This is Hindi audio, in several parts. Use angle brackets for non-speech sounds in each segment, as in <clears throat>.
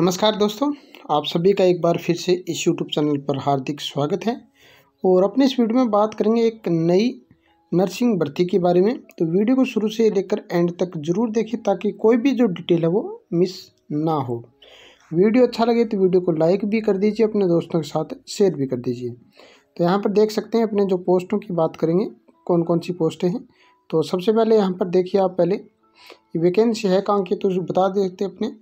नमस्कार दोस्तों आप सभी का एक बार फिर से इस यूट्यूब चैनल पर हार्दिक स्वागत है और अपने इस वीडियो में बात करेंगे एक नई नर्सिंग भर्ती के बारे में तो वीडियो को शुरू से लेकर एंड तक जरूर देखें ताकि कोई भी जो डिटेल है वो मिस ना हो वीडियो अच्छा लगे तो वीडियो को लाइक भी कर दीजिए अपने दोस्तों के साथ शेयर भी कर दीजिए तो यहाँ पर देख सकते हैं अपने जो पोस्टों की बात करेंगे कौन कौन सी पोस्टें हैं तो सबसे पहले यहाँ पर देखिए आप पहले वैकेंसी है कहाँ की तो बता देते अपने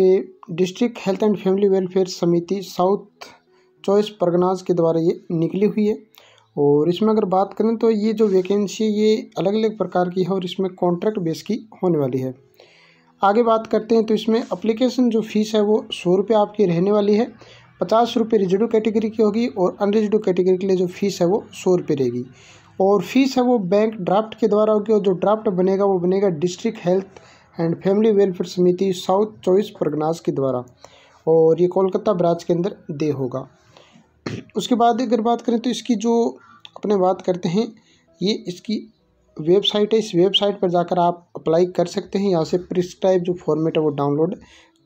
district health and family welfare समिति साउथ चॉइस परगनाज के द्वारा ये निकली हुई है और इसमें अगर बात करें तो ये जो वैकेंसी है ये अलग अलग प्रकार की है और इसमें कॉन्ट्रैक्ट बेस की होने वाली है आगे बात करते हैं तो इसमें अप्लीकेशन जो फ़ीस है वो सौ रुपये आपकी रहने वाली है पचास रुपये रिजर्व कैटेगरी की होगी और अनरिजर्व कैटेगरी के लिए जो फ़ीस है वो सौ रुपये रहेगी और फीस है वो बैंक ड्राफ्ट के द्वारा होगी और जो ड्राफ्ट बनेगा वो बनेगा district health and family welfare समिति साउथ चौबीस परगनास के द्वारा और ये कोलकाता ब्रांच के अंदर दे होगा उसके बाद अगर बात करें तो इसकी जो अपने बात करते हैं ये इसकी वेबसाइट है इस वेबसाइट पर जाकर आप अप्लाई कर सकते हैं यहाँ से प्रिस्क्राइब जो फॉर्मेट है वो डाउनलोड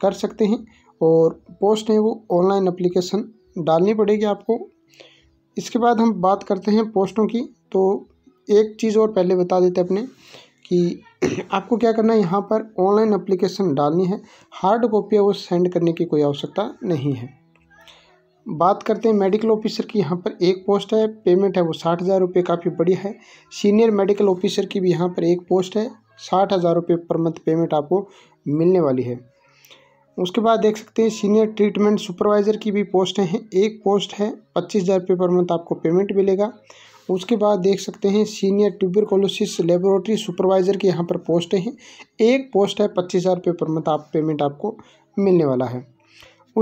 कर सकते हैं और पोस्ट है वो ऑनलाइन अप्लीकेशन डालनी पड़ेगी आपको इसके बाद हम बात करते हैं पोस्टों की तो एक चीज़ और पहले बता देते अपने कि <clears throat> आपको क्या करना है यहाँ पर ऑनलाइन अप्लीकेशन डालनी है हार्ड कॉपी वो सेंड करने की कोई आवश्यकता नहीं है बात करते हैं मेडिकल ऑफिसर की यहाँ पर एक पोस्ट है पेमेंट है वो साठ हज़ार रुपये काफ़ी बढ़िया है सीनियर मेडिकल ऑफिसर की भी यहाँ पर एक पोस्ट है साठ हज़ार रुपये पर मंथ पेमेंट आपको मिलने वाली है उसके बाद देख सकते हैं सीनियर ट्रीटमेंट सुपरवाइज़र की भी पोस्ट हैं एक पोस्ट है पच्चीस हज़ार रुपये पर मंथ आपको पेमेंट मिलेगा उसके बाद देख सकते हैं सीनियर ट्यूबरकोलोसिस लेबोरेटरी सुपरवाइज़र की यहाँ पर पोस्ट हैं एक पोस्ट है पच्चीस हज़ार रुपये पर मंथ आप पेमेंट आपको मिलने वाला है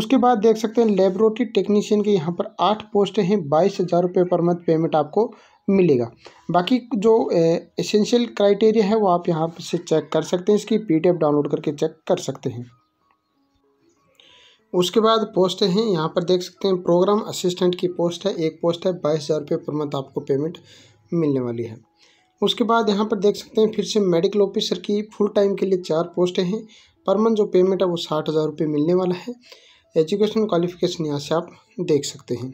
उसके बाद देख सकते हैं लेबोरेटरी टेक्नीशियन के यहाँ पर आठ पोस्ट हैं बाईस हज़ार रुपये पर मंथ पेमेंट आपको मिलेगा बाकी जो एसेंशियल क्राइटेरिया है वो आप यहाँ से चेक कर सकते हैं इसकी पीडीएफ डाउनलोड करके चेक कर सकते हैं उसके बाद पोस्ट है यहाँ पर देख सकते हैं प्रोग्राम असिस्टेंट की पोस्ट है एक पोस्ट है बाईस हज़ार रुपये पर मंथ आपको पेमेंट मिलने वाली है उसके बाद यहाँ पर देख सकते हैं फिर से मेडिकल ऑफिसर की फुल टाइम के लिए चार पोस्टें हैं पर मंथ जो पेमेंट है वो साठ हज़ार रुपये मिलने वाला है एजुकेशन क्वालिफिकेशन यहाँ से आप देख सकते हैं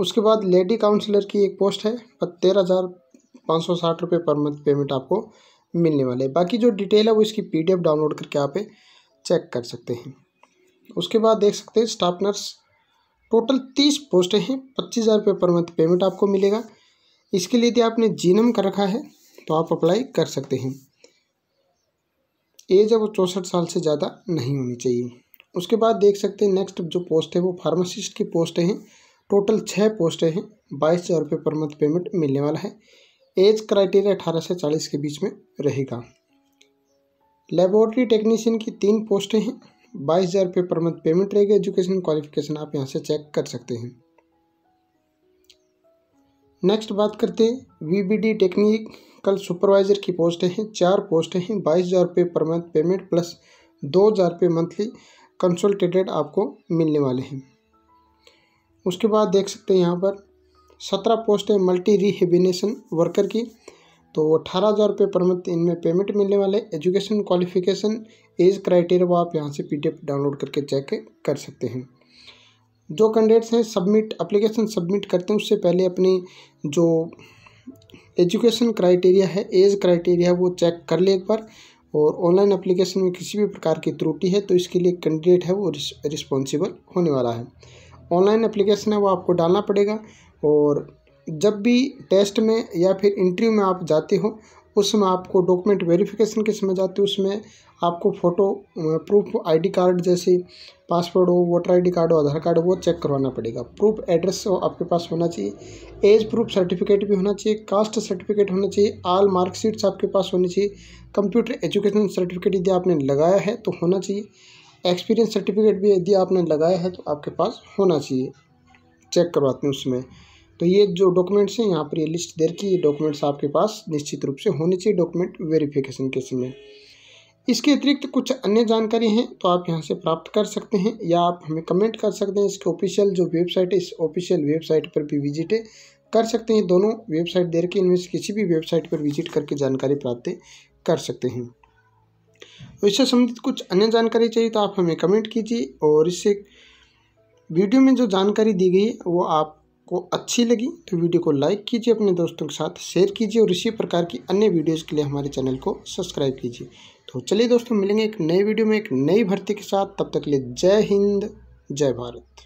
उसके बाद लेडी काउंसलर की एक पोस्ट है तेरह हज़ार पाँच सौ साठ रुपये पर मंथ पेमेंट आपको मिलने वाले है बाकी जो डिटेल है वो इसकी पीडीएफ डाउनलोड करके आप चेक कर सकते हैं उसके बाद देख सकते हैं स्टाफ नर्स टोटल तीस पोस्टें हैं पच्चीस हज़ार रुपये पर मंथ पेमेंट आपको मिलेगा इसके लिए यदि आपने जीनम कर रखा है तो आप अप्लाई कर सकते हैं एज अब चौंसठ साल से ज़्यादा नहीं होनी चाहिए उसके बाद देख सकते हैं नेक्स्ट जो पोस्ट है वो फार्मासिस्ट की पोस्टें हैं टोटल छः पोस्टें हैं बाईस हज़ार रुपये पर मंथ पेमेंट मिलने वाला है एज क्राइटेरिया अठारह से चालीस के बीच में रहेगा लेबोरेटरी टेक्नीशियन की तीन पोस्टें हैं बाईस हज़ार रुपये पर मंथ पेमेंट रहेगी एजुकेशन क्वालिफिकेशन आप यहाँ से चेक कर सकते हैं नेक्स्ट बात करते हैं वीबीडी टेक्निकल सुपरवाइज़र की पोस्टें हैं चार पोस्टें हैं बाईस हज़ार रुपये पर मंथ पेमेंट प्लस दो हज़ार रुपये मंथली कंसल्टेटेड आपको मिलने वाले हैं उसके बाद देख सकते हैं यहाँ पर सत्रह पोस्ट है मल्टी रिहेबिनेशन वर्कर की तो अठारह हज़ार रुपये पर मंथ इनमें पेमेंट मिलने वाले एजुकेशन क्वालिफिकेशन एज क्राइटेरिया वो आप यहाँ से पी डाउनलोड करके चेक कर सकते हैं जो कैंडिडेट्स हैं सबमिट अप्लीकेशन सबमिट करते हैं उससे पहले अपनी जो एजुकेशन क्राइटेरिया है एज क्राइटेरिया वो चेक कर ले एक बार और ऑनलाइन एप्लीकेशन में किसी भी प्रकार की त्रुटि है तो इसके लिए कैंडिडेट है वो रिस्पॉन्सिबल होने वाला है ऑनलाइन एप्लीकेशन है वो आपको डालना पड़ेगा और जब भी टेस्ट में या फिर इंटरव्यू में आप जाते हो उसमें आपको डॉक्यूमेंट वेरिफिकेशन के समय जाते हो उसमें आपको फ़ोटो प्रूफ आईडी कार्ड जैसे पासपोर्ट हो वोटर आईडी कार्ड हो आधार कार्ड हो वो चेक करवाना पड़ेगा प्रूफ एड्रेस हो आपके पास होना चाहिए एज प्रूफ सर्टिफिकेट भी होना चाहिए कास्ट सर्टिफिकेट होना चाहिए आल मार्कशीट्स आपके पास होनी चाहिए कंप्यूटर एजुकेशन सर्टिफिकेट यदि आपने लगाया है तो होना चाहिए एक्सपीरियंस सर्टिफिकेट भी यदि आपने लगाया है तो आपके पास होना चाहिए चेक करवाते हैं उसमें तो ये जो डॉक्यूमेंट्स हैं यहाँ पर ये लिस्ट दे रखी है डॉक्यूमेंट्स आपके पास निश्चित रूप से होने चाहिए डॉक्यूमेंट वेरिफिकेशन के समय इसके अतिरिक्त कुछ अन्य जानकारी हैं तो आप यहाँ से प्राप्त कर सकते हैं या आप हमें कमेंट कर सकते हैं इसके ऑफिशियल जो वेबसाइट है इस ऑफिशियल वेबसाइट पर भी विजिट कर सकते हैं दोनों वेबसाइट दे रखी इनमें से किसी भी वेबसाइट पर विजिट करके जानकारी प्राप्त कर सकते हैं इससे संबंधित कुछ अन्य जानकारी चाहिए तो आप हमें कमेंट कीजिए और इससे वीडियो में जो जानकारी दी गई है वो आप को अच्छी लगी तो वीडियो को लाइक कीजिए अपने दोस्तों के साथ शेयर कीजिए और इसी प्रकार की अन्य वीडियोज़ के लिए हमारे चैनल को सब्सक्राइब कीजिए तो चलिए दोस्तों मिलेंगे एक नए वीडियो में एक नई भर्ती के साथ तब तक के लिए जय हिंद जय भारत